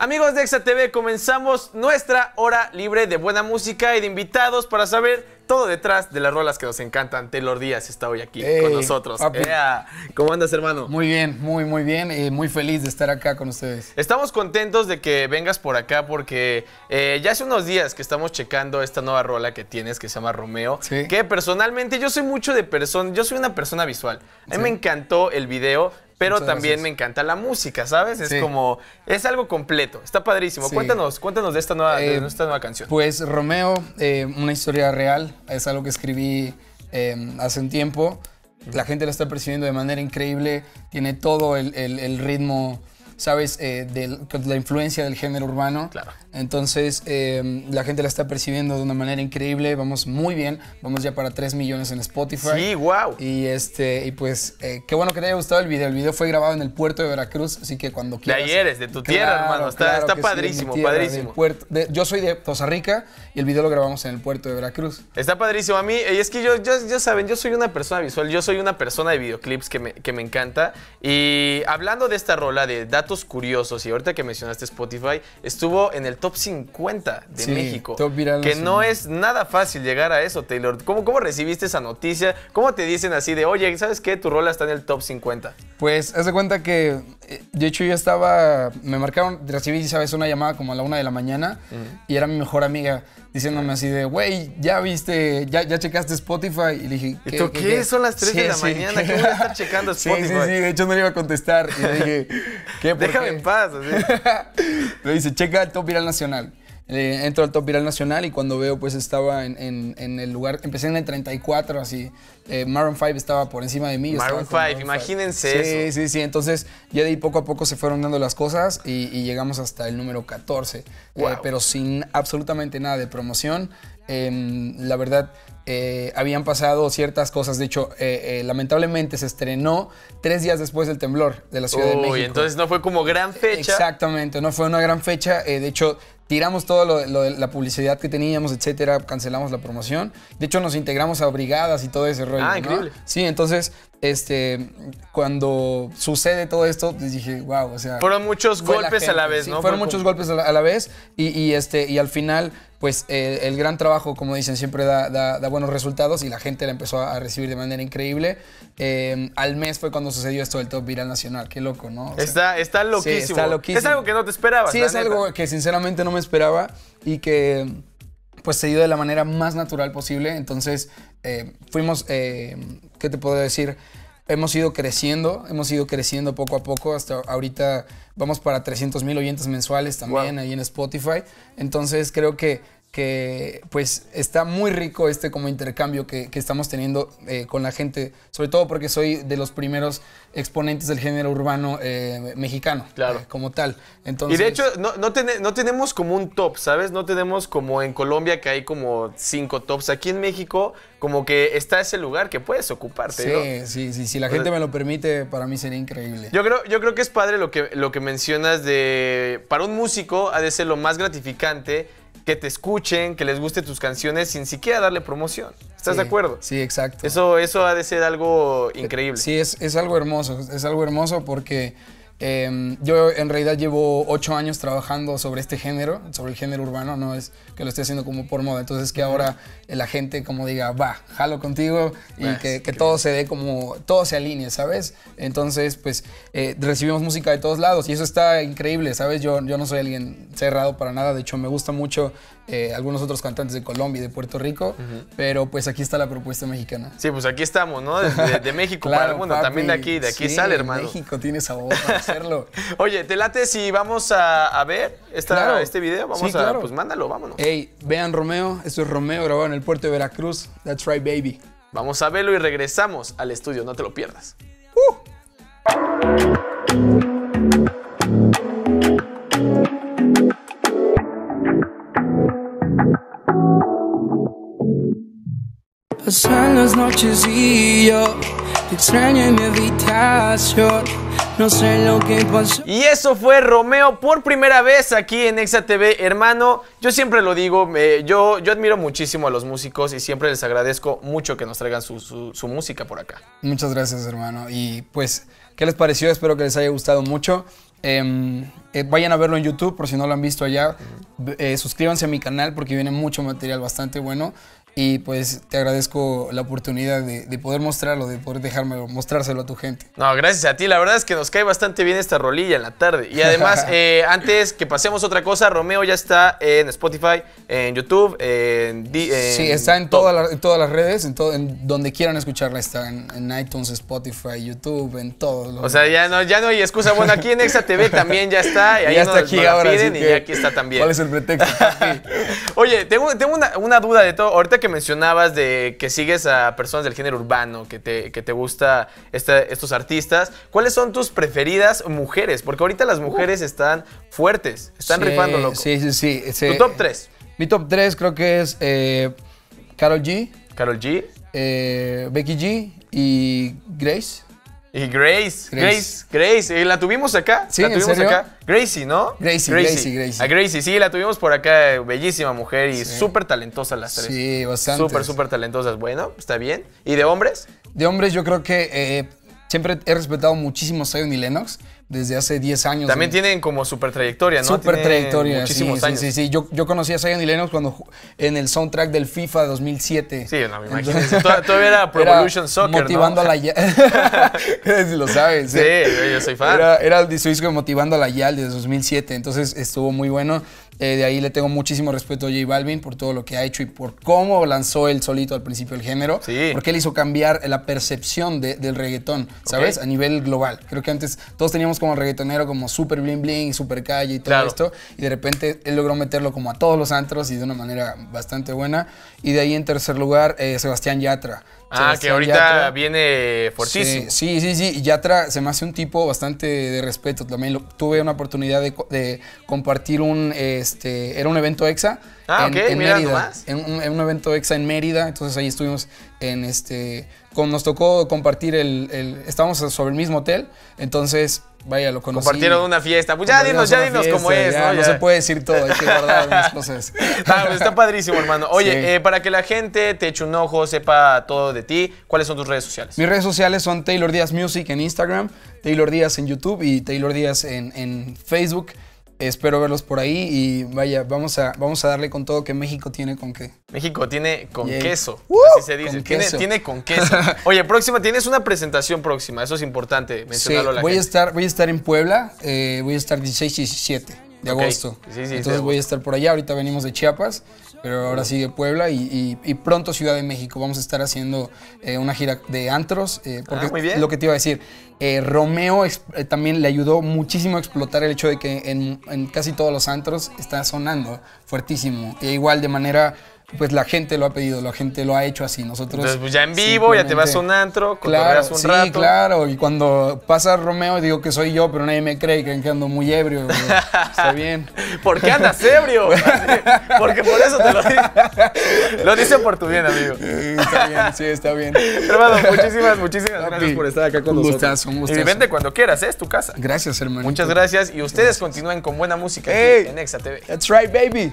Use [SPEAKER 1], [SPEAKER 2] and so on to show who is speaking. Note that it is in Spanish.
[SPEAKER 1] Amigos de TV, comenzamos nuestra hora libre de buena música y de invitados para saber todo detrás de las rolas que nos encantan. Taylor Díaz está hoy aquí con nosotros.
[SPEAKER 2] ¿Cómo andas, hermano? Muy bien, muy, muy bien. y eh, muy feliz de estar acá con ustedes.
[SPEAKER 1] Estamos contentos de que vengas por acá porque eh, ya hace unos días que estamos checando esta nueva rola que tienes que se llama Romeo. ¿Sí? Que personalmente yo soy mucho de persona, yo soy una persona visual. A mí me encantó el video, pero también me encanta la música, ¿sabes? Es como, es algo completo, está padrísimo. Cuéntanos, cuéntanos de esta nueva, eh, esta nueva canción. Pues Romeo,
[SPEAKER 2] eh, una historia real, es algo que escribí em, hace un tiempo. La gente la está percibiendo de manera increíble, tiene todo el, el ritmo sabes, eh, de la influencia del género urbano. Claro. Entonces, em, la gente la está percibiendo de una manera increíble. Vamos muy bien. Vamos ya para 3 millones en Spotify. Sí, wow. Y, este, y pues, eh, qué bueno que te haya gustado el video. El video fue grabado en el puerto de Veracruz, así que cuando quieras. De ayer, es de tu tierra, hermano. Está, padrísimo, padrísimo. yo soy de Costa Rica y el video lo grabamos en el puerto de Veracruz.
[SPEAKER 1] Está padrísimo. A mí, y eh, es que yo, yo, saben, yo soy una persona visual, yo soy una persona de videoclips que me, encanta. Y hablando de esta rola de datos, curiosos, y ahorita que mencionaste Spotify, estuvo en el top 50 de México. Top viral, que no es nada fácil llegar a eso, Taylor. ¿Cómo, ¿Cómo recibiste esa noticia? ¿Cómo te dicen así de, oye, ¿sabes qué? Tu rola está en el top 50.
[SPEAKER 2] Pues, haz de cuenta que de hecho, yo estaba. Me marcaron, recibí, ¿sabes? Una llamada como a la una de la mañana y era mi mejor amiga diciéndome así de, güey, ya viste, ya, ya checaste Spotify. Y le dije, ¿qué? qué? Son las tres de la mañana, que voy a estar checando Spotify? Sí, sí, sí, de hecho no le iba a contestar. Y le dije, ¿qué? ¿Por Déjame en paz. le dice, checa el top viral nacional. Eh, entro al top viral nacional y cuando veo pues estaba en, el lugar, empecé en el 34 así, eh, Maroon 5 estaba por encima de mí. Maroon 5, imagínense Sí, sí, sí, entonces ya de ahí poco a poco se fueron dando las cosas y, llegamos hasta el número 14, eh, pero sin absolutamente nada de promoción. Em, la verdad, eh, habían pasado ciertas cosas. De hecho, lamentablemente se estrenó tres días después del temblor de la Ciudad de México. Uy, entonces
[SPEAKER 1] no fue como gran
[SPEAKER 2] fecha. Exactamente, no fue una gran fecha. de hecho, tiramos toda lo, la publicidad que teníamos, etcétera, cancelamos la promoción. De hecho, nos integramos a brigadas y todo ese rollo. Ah, increíble. Sí, entonces, este, cuando sucede todo esto, dije, wow, o sea. Fueron muchos golpes a la vez, ¿no? Fueron muchos golpes a la, vez este, y al final pues eh, el gran trabajo, como dicen, siempre da, buenos resultados y la gente la empezó a recibir de manera increíble. Eh, al mes fue cuando sucedió esto del top viral nacional. Qué loco, ¿no? está, está, loquísimo. Sí, está Es algo que
[SPEAKER 1] no te esperabas. Sí, es algo
[SPEAKER 2] que sinceramente no me esperaba y que pues se dio de la manera más natural posible. Entonces eh, fuimos, ¿qué te puedo decir? hemos ido creciendo, hemos ido creciendo poco a poco. Hasta ahorita vamos para 300 mil oyentes mensuales también ahí en Spotify. Entonces creo que que pues está muy rico este como intercambio que, estamos teniendo eh, con la gente, sobre todo porque soy de los primeros exponentes del género urbano eh, mexicano, eh, claro. como tal. Entonces, y de hecho,
[SPEAKER 1] no, tenemos como un top, ¿sabes? No tenemos como en Colombia que hay como cinco tops. Aquí en México como que está ese lugar que puedes ocuparte.
[SPEAKER 2] Sí, sí, sí. Si la gente me lo permite, para mí sería increíble.
[SPEAKER 1] Yo creo, yo creo que es padre lo que, lo que mencionas de... Para un músico ha de ser lo más gratificante que te escuchen, que les guste tus canciones sin siquiera darle promoción.
[SPEAKER 2] ¿Estás de acuerdo? Sí, exacto. Eso,
[SPEAKER 1] eso ha de ser algo increíble.
[SPEAKER 2] Sí, es, es algo hermoso, es algo hermoso porque Em, yo en realidad llevo ocho años trabajando sobre este género, sobre el género urbano, no es que lo esté haciendo como por moda. Entonces que ahora la gente como diga, va, jalo contigo y que, todo se dé como, todo se alinee, ¿sabes? Entonces, pues eh, recibimos música de todos lados y eso está increíble, ¿sabes? Yo, yo no soy alguien cerrado para nada, de hecho me gusta mucho eh, algunos otros cantantes de Colombia y de Puerto Rico, pero pues aquí está la propuesta mexicana. Sí, pues aquí
[SPEAKER 1] estamos, ¿no? De, México para el también de aquí, de aquí sale, hermano. México tiene sabor. Oye, ¿te late si vamos a, ver este video? Vamos a, pues mándalo, vámonos.
[SPEAKER 2] Hey, vean Romeo, esto es Romeo grabado en el puerto de Veracruz. That's right, baby.
[SPEAKER 1] Vamos a verlo y regresamos al estudio, no te lo pierdas. Uh.
[SPEAKER 2] Pasan las noches y yo te extraño mi habitación.
[SPEAKER 1] No sé lo que pasó. Y eso fue Romeo por primera vez aquí en Exa TV, hermano. Yo siempre lo digo, eh, yo, yo admiro muchísimo a los músicos y siempre les agradezco mucho que nos traigan su, música por acá.
[SPEAKER 2] Muchas gracias, hermano. Y pues, ¿qué les pareció? Espero que les haya gustado mucho. Em, eh, vayan a verlo en YouTube por si no lo han visto allá. Eh, suscríbanse a mi canal porque viene mucho material bastante bueno y pues te agradezco la oportunidad de, poder mostrarlo, de poder dejármelo, mostrárselo a tu gente.
[SPEAKER 1] No, gracias a ti. La verdad es que nos cae bastante bien esta rolilla en la tarde. Y además, eh, antes que pasemos otra cosa, Romeo ya está en Spotify, en YouTube, en... sí, está
[SPEAKER 2] en, todas las redes, en, en donde quieran escucharla. Está en, iTunes, Spotify, YouTube, en todos o sea,
[SPEAKER 1] ya no, ya no hay excusa. Bueno, aquí en Exa TV también ya está. Y ahí ya está aquí ahora. Piden, y aquí está también.
[SPEAKER 2] ¿Cuál es el pretexto?
[SPEAKER 1] Oye, tengo, una, una duda de todo. Ahorita que mencionabas de que sigues a personas del género urbano, que te, que te gusta estos artistas, ¿cuáles son tus preferidas mujeres? Porque ahorita las mujeres están fuertes, están sí, rifando, loco.
[SPEAKER 2] Sí, sí, sí, ¿Tu top 3? Mi top 3 creo que es Carol eh, G. Carol G. Eh, Becky G y Grace. Y Grace, Grace,
[SPEAKER 1] Grace, eh, la tuvimos acá. Sí, la tuvimos acá. Gracie, ¿no? Gracie, Gracie, Gracie, A Gracie, sí, la tuvimos por acá. Eh, bellísima mujer y súper talentosa las tres. Sí,
[SPEAKER 2] bastante. Súper, súper
[SPEAKER 1] talentosas. Bueno, está bien. ¿Y de hombres?
[SPEAKER 2] De hombres, yo creo que eh, siempre he respetado muchísimo a Zion y Lennox desde hace 10 años. También
[SPEAKER 1] tienen como super trayectoria, ¿no? Super trayectoria, muchísimos sí, años. Sí, sí,
[SPEAKER 2] Yo, conocí a Zion y cuando en el soundtrack del FIFA de 2007. Sí, no, me imagino. Todavía era Pro Evolution Soccer, Motivando a la Yal. lo sabes. ¿eh? Sí, yo, soy fan. Era, era el disco de Motivando a la Yal Desde 2007, entonces estuvo muy bueno. Eh, de ahí le tengo muchísimo respeto a J Balvin por todo lo que ha hecho y por cómo lanzó El solito al principio el género. Sí. Porque él hizo cambiar la percepción del reggaetón, ¿sabes? A nivel global. Creo que antes todos teníamos como reggaetonero como súper bling bling, súper calle y todo esto. Y de repente él logró meterlo como a todos los antros y de una manera bastante buena. Y de ahí en tercer lugar, eh, Sebastián Yatra.
[SPEAKER 1] Ah, que ahorita viene fortísimo.
[SPEAKER 2] Sí, sí, sí, sí. Yatra se me hace un tipo bastante de respeto. También tuve una oportunidad de, compartir un, este, era un evento exa. Ah, en, Mérida, En, un, evento exa en Mérida. Entonces ahí estuvimos en este, con, nos tocó compartir el, estábamos sobre el mismo hotel. Entonces vaya, lo conocí. Compartieron una fiesta. Pues ya dinos, ya dinos cómo es, ¿no? se puede decir todo, hay que guardar
[SPEAKER 1] cosas. Pues está padrísimo, hermano. Oye, eh, para que la gente te eche un ojo, sepa todo de ti, ¿cuáles son tus redes sociales? Mis
[SPEAKER 2] redes sociales son Taylor Díaz Music en Instagram, Taylor Díaz en YouTube y Taylor Díaz en, en Facebook. Espero verlos por ahí y vaya, vamos a, vamos a darle con todo que México tiene con qué.
[SPEAKER 1] México tiene con queso, así se dice. tiene, con queso. Oye, próxima, tienes una presentación próxima, eso es importante mencionarlo a la voy A estar,
[SPEAKER 2] voy a estar en Puebla, eh, voy a estar 16 y 17 de agosto. Entonces voy a estar por allá. Ahorita venimos de Chiapas, pero ahora sigue Puebla y, pronto Ciudad de México. Vamos a estar haciendo eh, una gira de antros. Eh, ah, porque lo que te iba a decir, eh, Romeo también le ayudó muchísimo a explotar el hecho de que en, casi todos los antros está sonando fuertísimo. E igual de manera pues la gente lo ha pedido, la gente lo ha hecho así. Nosotros Entonces, pues ya en vivo, ya te vas a un
[SPEAKER 1] antro, claro, un sí, claro.
[SPEAKER 2] Y cuando pasa Romeo, digo que soy yo, pero nadie me cree, creen que ando muy ebrio. Está bien.
[SPEAKER 1] ¿Por qué andas ebrio? Porque por eso te lo digo. Lo dice por tu bien, amigo. Está bien, sí, está bien. Hermano, muchísimas, muchísimas gracias por estar acá con un nosotros. Gustazo, un gustazo. Y vente cuando quieras, ¿eh? es tu casa. Gracias, hermano. Muchas gracias y ustedes continúen con buena música en Exa TV. That's right, baby.